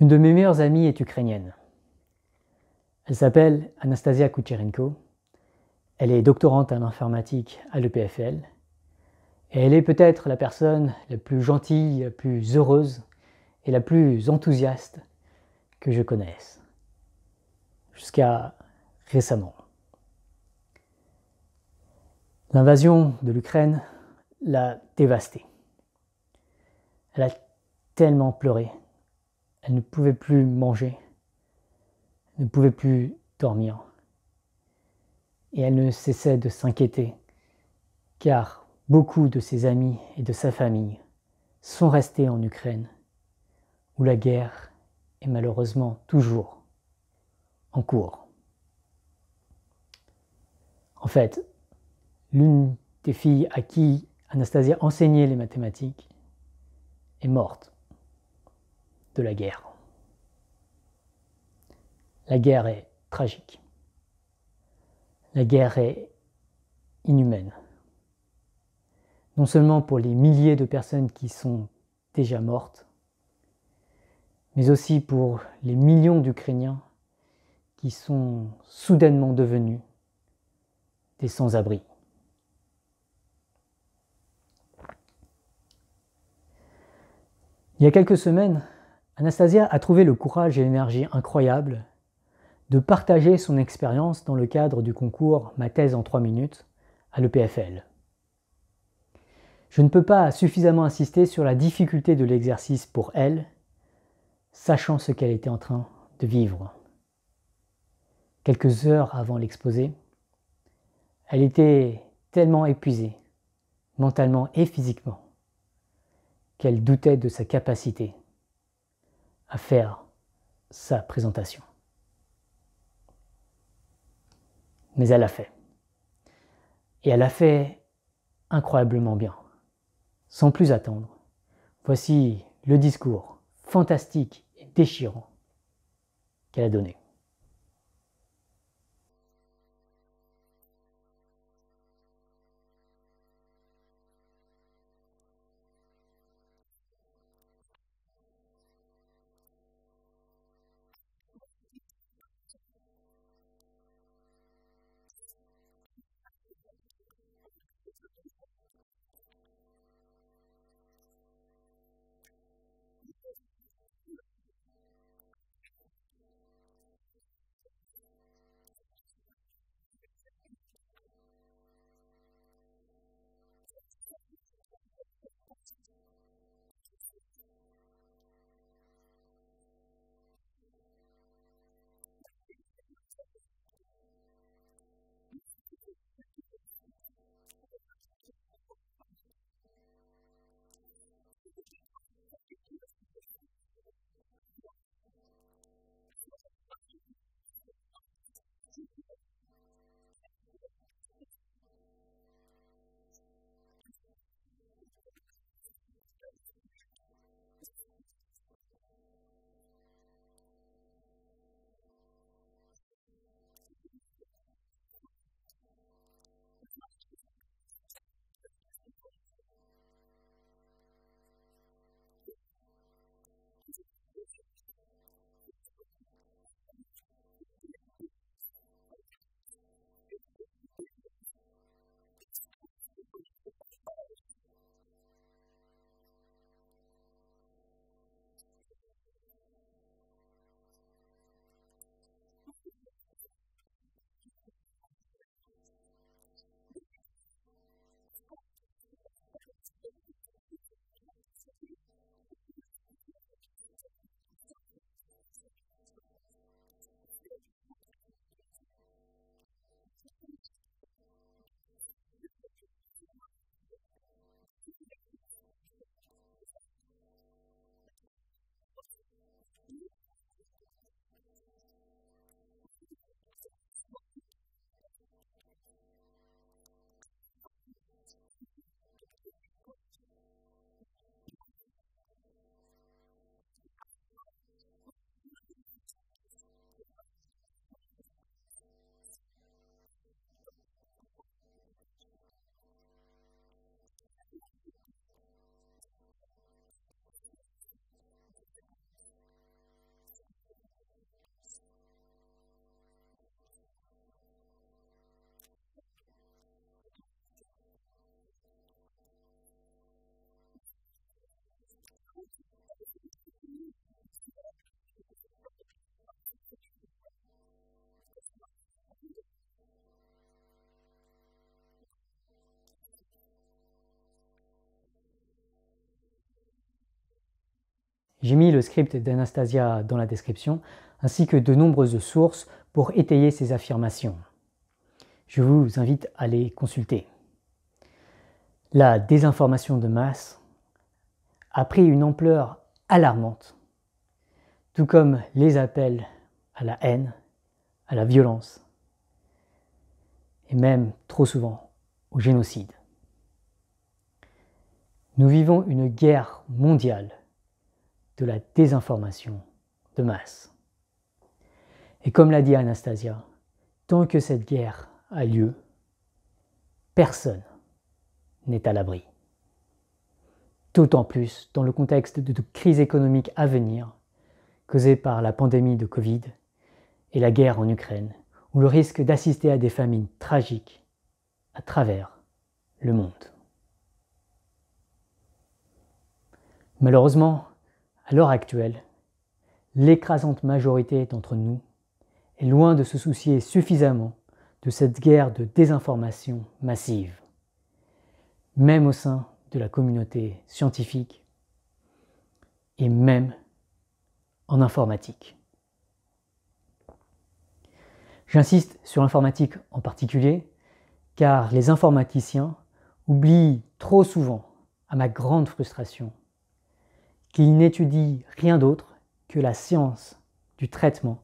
Une de mes meilleures amies est ukrainienne. Elle s'appelle Anastasia Kucherenko. Elle est doctorante en informatique à l'EPFL. Et elle est peut-être la personne la plus gentille, la plus heureuse et la plus enthousiaste que je connaisse. Jusqu'à récemment. L'invasion de l'Ukraine l'a dévastée. Elle a tellement pleuré, elle ne pouvait plus manger, ne pouvait plus dormir. Et elle ne cessait de s'inquiéter, car beaucoup de ses amis et de sa famille sont restés en Ukraine, où la guerre est malheureusement toujours en cours. En fait, l'une des filles à qui Anastasia enseignait les mathématiques est morte de la guerre. La guerre est tragique. La guerre est inhumaine. Non seulement pour les milliers de personnes qui sont déjà mortes, mais aussi pour les millions d'Ukrainiens qui sont soudainement devenus des sans-abri. Il y a quelques semaines, Anastasia a trouvé le courage et l'énergie incroyables de partager son expérience dans le cadre du concours Ma thèse en 3 minutes à l'EPFL. Je ne peux pas suffisamment insister sur la difficulté de l'exercice pour elle, sachant ce qu'elle était en train de vivre. Quelques heures avant l'exposé, elle était tellement épuisée, mentalement et physiquement, qu'elle doutait de sa capacité à faire sa présentation. Mais elle a fait. Et elle a fait incroyablement bien. Sans plus attendre, voici le discours fantastique et déchirant qu'elle a donné. J'ai mis le script d'Anastasia dans la description, ainsi que de nombreuses sources pour étayer ses affirmations. Je vous invite à les consulter. La désinformation de masse a pris une ampleur alarmante, tout comme les appels à la haine, à la violence, et même trop souvent au génocide. Nous vivons une guerre mondiale de la désinformation de masse. Et comme l'a dit Anastasia, tant que cette guerre a lieu, personne n'est à l'abri. D'autant plus dans le contexte de crise économique à venir causée par la pandémie de Covid et la guerre en Ukraine, où le risque d'assister à des famines tragiques à travers le monde. Malheureusement, à l'heure actuelle, l'écrasante majorité d'entre nous est loin de se soucier suffisamment de cette guerre de désinformation massive. Même au sein de la communauté scientifique et même en informatique. J'insiste sur l'informatique en particulier, car les informaticiens oublient trop souvent, à ma grande frustration, qu'il n'étudie rien d'autre que la science du traitement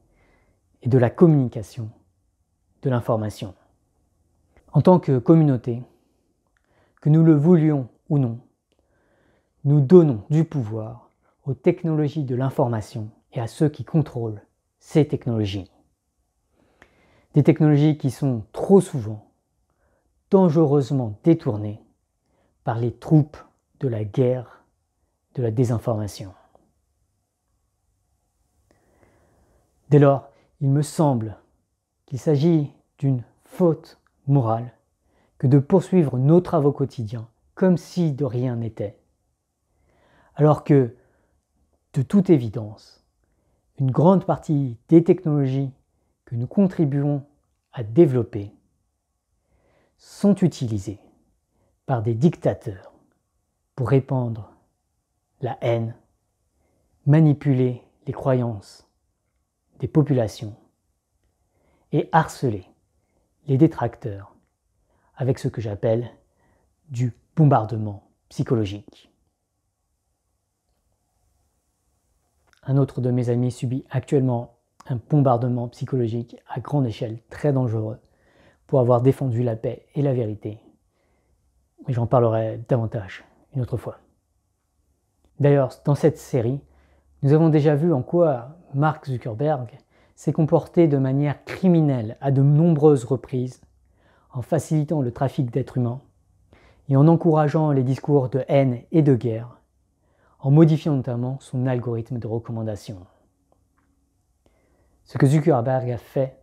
et de la communication de l'information. En tant que communauté, que nous le voulions ou non, nous donnons du pouvoir aux technologies de l'information et à ceux qui contrôlent ces technologies. Des technologies qui sont trop souvent dangereusement détournées par les troupes de la guerre de la désinformation. Dès lors, il me semble qu'il s'agit d'une faute morale que de poursuivre nos travaux quotidiens comme si de rien n'était. Alors que, de toute évidence, une grande partie des technologies que nous contribuons à développer sont utilisées par des dictateurs pour répandre la haine, manipuler les croyances des populations et harceler les détracteurs avec ce que j'appelle du bombardement psychologique. Un autre de mes amis subit actuellement un bombardement psychologique à grande échelle très dangereux pour avoir défendu la paix et la vérité. Mais j'en parlerai davantage une autre fois. D'ailleurs, dans cette série, nous avons déjà vu en quoi Mark Zuckerberg s'est comporté de manière criminelle à de nombreuses reprises, en facilitant le trafic d'êtres humains et en encourageant les discours de haine et de guerre, en modifiant notamment son algorithme de recommandation. Ce que Zuckerberg a fait,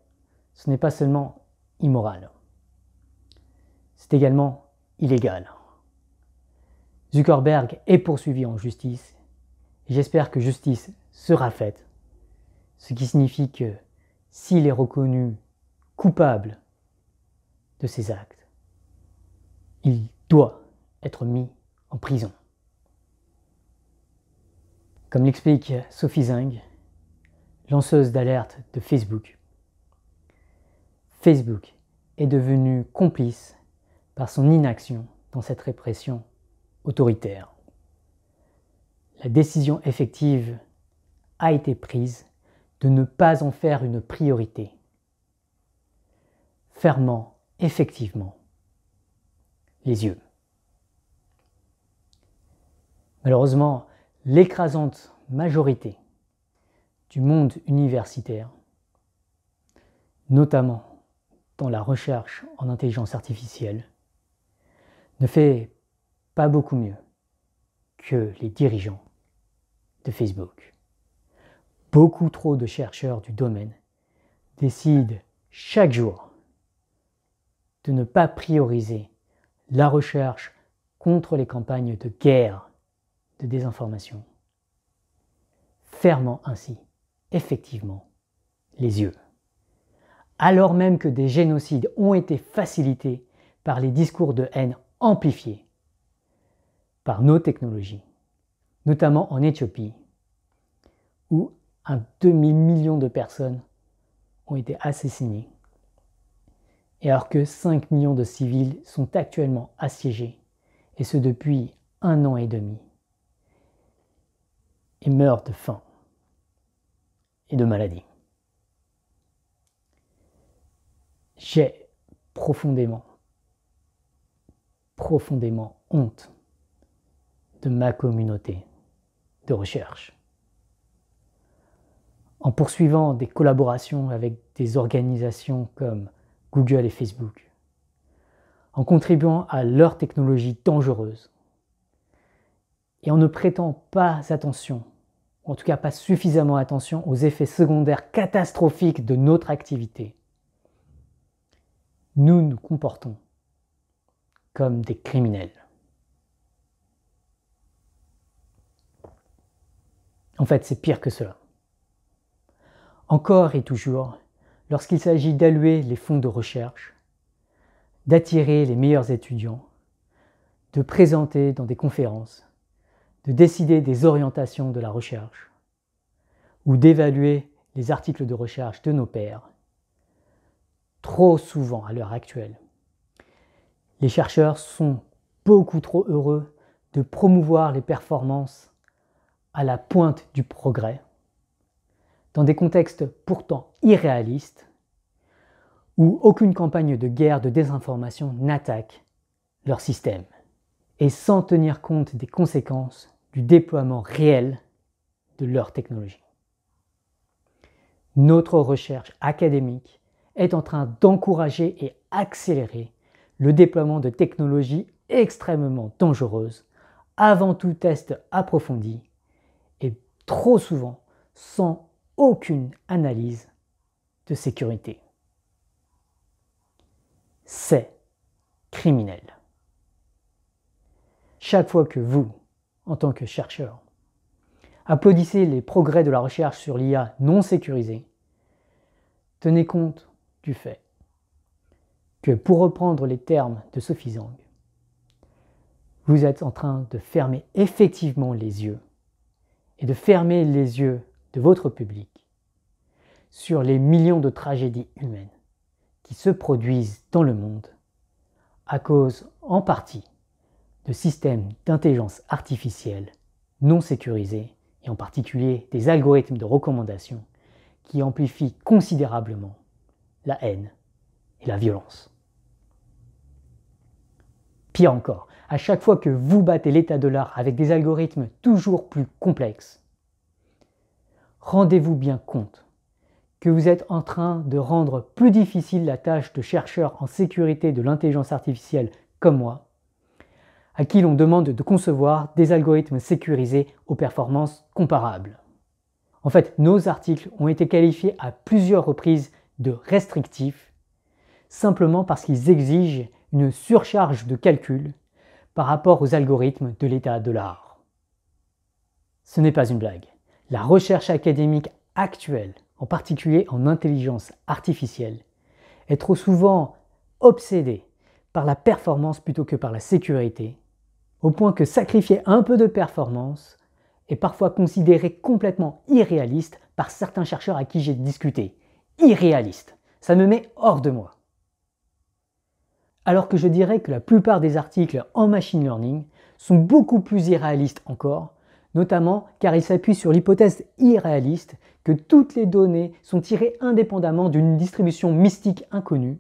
ce n'est pas seulement immoral, c'est également illégal. Zuckerberg est poursuivi en justice. et J'espère que justice sera faite. Ce qui signifie que s'il est reconnu coupable de ses actes, il doit être mis en prison. Comme l'explique Sophie Zing, lanceuse d'alerte de Facebook, Facebook est devenu complice par son inaction dans cette répression autoritaire. La décision effective a été prise de ne pas en faire une priorité. Fermant effectivement les yeux. Malheureusement, l'écrasante majorité du monde universitaire, notamment dans la recherche en intelligence artificielle, ne fait pas beaucoup mieux que les dirigeants de Facebook. Beaucoup trop de chercheurs du domaine décident chaque jour de ne pas prioriser la recherche contre les campagnes de guerre de désinformation, fermant ainsi effectivement les yeux. Alors même que des génocides ont été facilités par les discours de haine amplifiés par nos technologies, notamment en Éthiopie, où un demi-million de personnes ont été assassinées, et alors que 5 millions de civils sont actuellement assiégés, et ce depuis un an et demi, et meurent de faim et de maladie. J'ai profondément, profondément honte de ma communauté de recherche. En poursuivant des collaborations avec des organisations comme Google et Facebook, en contribuant à leurs technologies dangereuses, et en ne prêtant pas attention, ou en tout cas pas suffisamment attention aux effets secondaires catastrophiques de notre activité, nous nous comportons comme des criminels. En fait, c'est pire que cela. Encore et toujours, lorsqu'il s'agit d'allouer les fonds de recherche, d'attirer les meilleurs étudiants, de présenter dans des conférences, de décider des orientations de la recherche, ou d'évaluer les articles de recherche de nos pairs, trop souvent à l'heure actuelle, les chercheurs sont beaucoup trop heureux de promouvoir les performances à la pointe du progrès, dans des contextes pourtant irréalistes, où aucune campagne de guerre de désinformation n'attaque leur système, et sans tenir compte des conséquences du déploiement réel de leur technologie. Notre recherche académique est en train d'encourager et accélérer le déploiement de technologies extrêmement dangereuses, avant tout test approfondi trop souvent sans aucune analyse de sécurité. C'est criminel. Chaque fois que vous, en tant que chercheur, applaudissez les progrès de la recherche sur l'IA non sécurisée, tenez compte du fait que, pour reprendre les termes de Sophie Zhang, vous êtes en train de fermer effectivement les yeux et de fermer les yeux de votre public sur les millions de tragédies humaines qui se produisent dans le monde à cause en partie de systèmes d'intelligence artificielle non sécurisés et en particulier des algorithmes de recommandation qui amplifient considérablement la haine et la violence. Pire encore, à chaque fois que vous battez l'état de l'art avec des algorithmes toujours plus complexes. Rendez-vous bien compte que vous êtes en train de rendre plus difficile la tâche de chercheur en sécurité de l'intelligence artificielle comme moi, à qui l'on demande de concevoir des algorithmes sécurisés aux performances comparables. En fait, nos articles ont été qualifiés à plusieurs reprises de restrictifs, simplement parce qu'ils exigent une surcharge de calcul par rapport aux algorithmes de l'état de l'art. Ce n'est pas une blague. La recherche académique actuelle, en particulier en intelligence artificielle, est trop souvent obsédée par la performance plutôt que par la sécurité, au point que sacrifier un peu de performance est parfois considéré complètement irréaliste par certains chercheurs à qui j'ai discuté. Irréaliste, ça me met hors de moi alors que je dirais que la plupart des articles en machine learning sont beaucoup plus irréalistes encore, notamment car ils s'appuient sur l'hypothèse irréaliste que toutes les données sont tirées indépendamment d'une distribution mystique inconnue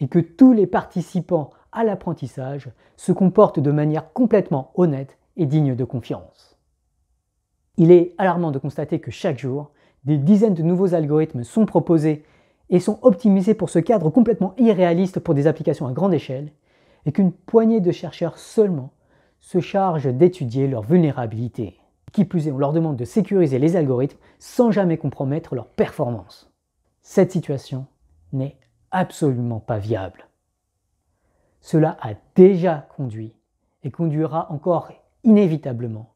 et que tous les participants à l'apprentissage se comportent de manière complètement honnête et digne de confiance. Il est alarmant de constater que chaque jour, des dizaines de nouveaux algorithmes sont proposés et sont optimisés pour ce cadre complètement irréaliste pour des applications à grande échelle, et qu'une poignée de chercheurs seulement se charge d'étudier leurs vulnérabilités, Qui plus est, on leur demande de sécuriser les algorithmes sans jamais compromettre leur performance. Cette situation n'est absolument pas viable. Cela a déjà conduit et conduira encore inévitablement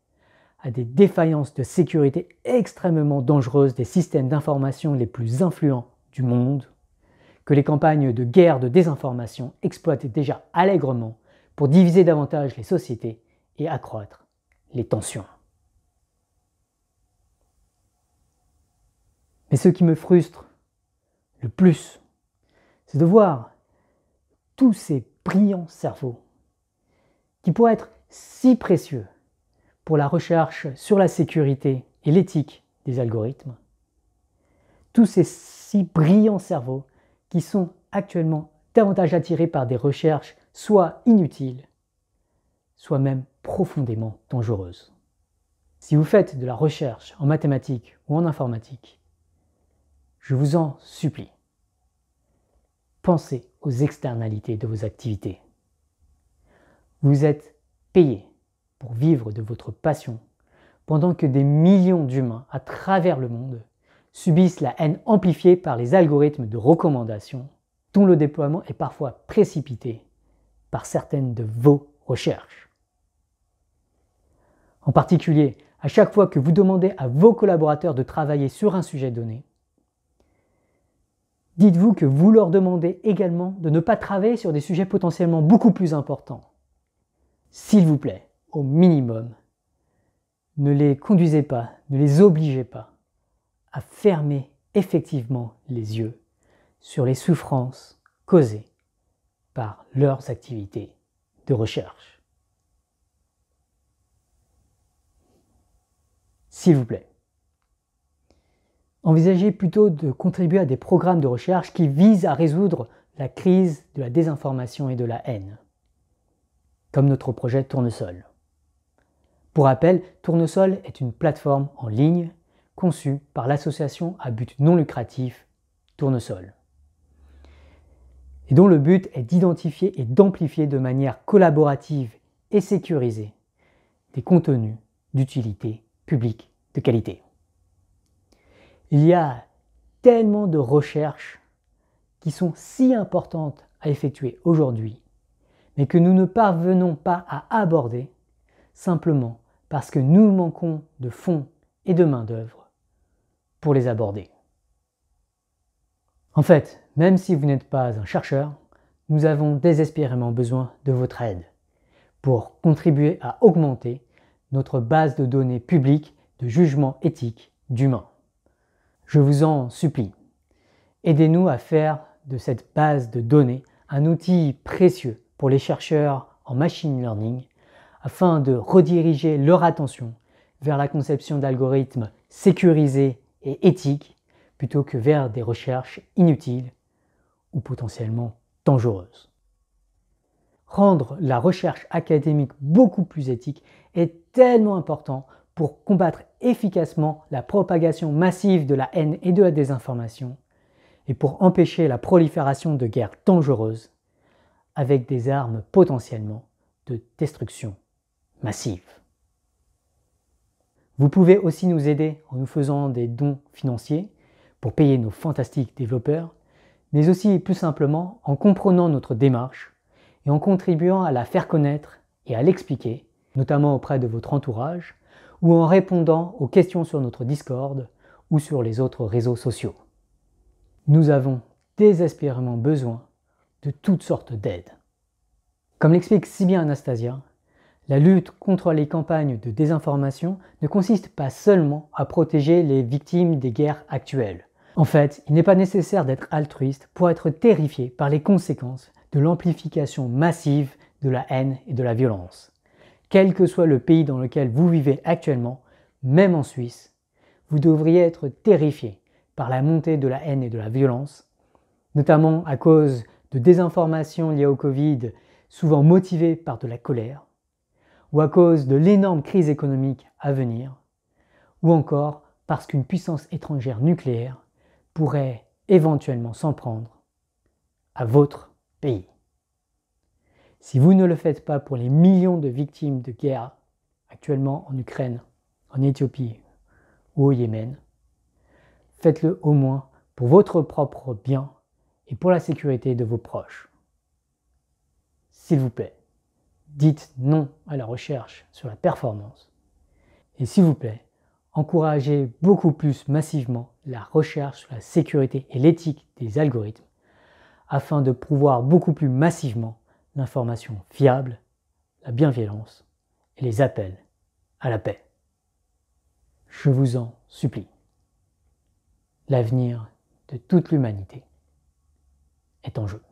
à des défaillances de sécurité extrêmement dangereuses des systèmes d'information les plus influents du monde, que les campagnes de guerre de désinformation exploitent déjà allègrement pour diviser davantage les sociétés et accroître les tensions. Mais ce qui me frustre le plus, c'est de voir tous ces brillants cerveaux qui pourraient être si précieux pour la recherche sur la sécurité et l'éthique des algorithmes, tous ces si brillants cerveaux qui sont actuellement davantage attirés par des recherches soit inutiles, soit même profondément dangereuses. Si vous faites de la recherche en mathématiques ou en informatique, je vous en supplie, pensez aux externalités de vos activités. Vous êtes payé pour vivre de votre passion pendant que des millions d'humains à travers le monde subissent la haine amplifiée par les algorithmes de recommandation, dont le déploiement est parfois précipité par certaines de vos recherches. En particulier, à chaque fois que vous demandez à vos collaborateurs de travailler sur un sujet donné, dites-vous que vous leur demandez également de ne pas travailler sur des sujets potentiellement beaucoup plus importants. S'il vous plaît, au minimum, ne les conduisez pas, ne les obligez pas à fermer effectivement les yeux sur les souffrances causées par leurs activités de recherche. S'il vous plaît, envisagez plutôt de contribuer à des programmes de recherche qui visent à résoudre la crise de la désinformation et de la haine, comme notre projet Tournesol. Pour rappel, Tournesol est une plateforme en ligne conçu par l'association à but non lucratif Tournesol et dont le but est d'identifier et d'amplifier de manière collaborative et sécurisée des contenus d'utilité publique de qualité. Il y a tellement de recherches qui sont si importantes à effectuer aujourd'hui, mais que nous ne parvenons pas à aborder simplement parce que nous manquons de fonds et de main-d'œuvre pour les aborder. En fait, même si vous n'êtes pas un chercheur, nous avons désespérément besoin de votre aide pour contribuer à augmenter notre base de données publique de jugement éthique d'humains. Je vous en supplie, aidez-nous à faire de cette base de données un outil précieux pour les chercheurs en machine learning afin de rediriger leur attention vers la conception d'algorithmes sécurisés et éthique plutôt que vers des recherches inutiles ou potentiellement dangereuses. Rendre la recherche académique beaucoup plus éthique est tellement important pour combattre efficacement la propagation massive de la haine et de la désinformation et pour empêcher la prolifération de guerres dangereuses avec des armes potentiellement de destruction massive. Vous pouvez aussi nous aider en nous faisant des dons financiers pour payer nos fantastiques développeurs, mais aussi plus simplement en comprenant notre démarche et en contribuant à la faire connaître et à l'expliquer, notamment auprès de votre entourage, ou en répondant aux questions sur notre Discord ou sur les autres réseaux sociaux. Nous avons désespérément besoin de toutes sortes d'aides. Comme l'explique si bien Anastasia, la lutte contre les campagnes de désinformation ne consiste pas seulement à protéger les victimes des guerres actuelles. En fait, il n'est pas nécessaire d'être altruiste pour être terrifié par les conséquences de l'amplification massive de la haine et de la violence. Quel que soit le pays dans lequel vous vivez actuellement, même en Suisse, vous devriez être terrifié par la montée de la haine et de la violence, notamment à cause de désinformations liées au Covid, souvent motivées par de la colère, ou à cause de l'énorme crise économique à venir, ou encore parce qu'une puissance étrangère nucléaire pourrait éventuellement s'en prendre à votre pays. Si vous ne le faites pas pour les millions de victimes de guerre actuellement en Ukraine, en Éthiopie ou au Yémen, faites-le au moins pour votre propre bien et pour la sécurité de vos proches. S'il vous plaît dites non à la recherche sur la performance. Et s'il vous plaît, encouragez beaucoup plus massivement la recherche sur la sécurité et l'éthique des algorithmes afin de prouvoir beaucoup plus massivement l'information fiable, la bienveillance et les appels à la paix. Je vous en supplie. L'avenir de toute l'humanité est en jeu.